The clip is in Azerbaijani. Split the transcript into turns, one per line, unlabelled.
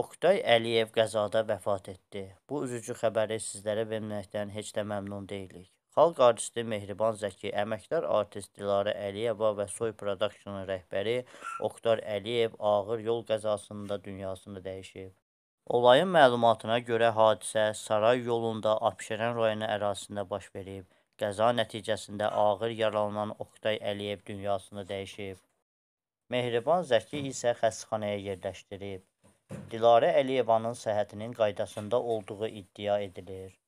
Oktay Əliyev qəzada vəfat etdi. Bu üzücü xəbəri sizlərə verməkdən heç də məmnun deyilik. Xalq artisti Mehriban Zəki, əməkdar artist Dilara Əliyeva və Soy Production-un rəhbəri Oktay Əliyev ağır yol qəzasında dünyasını dəyişib. Olayın məlumatına görə hadisə Saray yolunda Abşeron rayonu ərazisində baş verib. Qəza nəticəsində ağır yaralanan Oktay Əliyev dünyasını dəyişib. Mehriban Zəki isə xəstəxanaya yerləşdirib. Dilarə Əliyevanın səhhətinin qaydasında olduğu iddia edilir.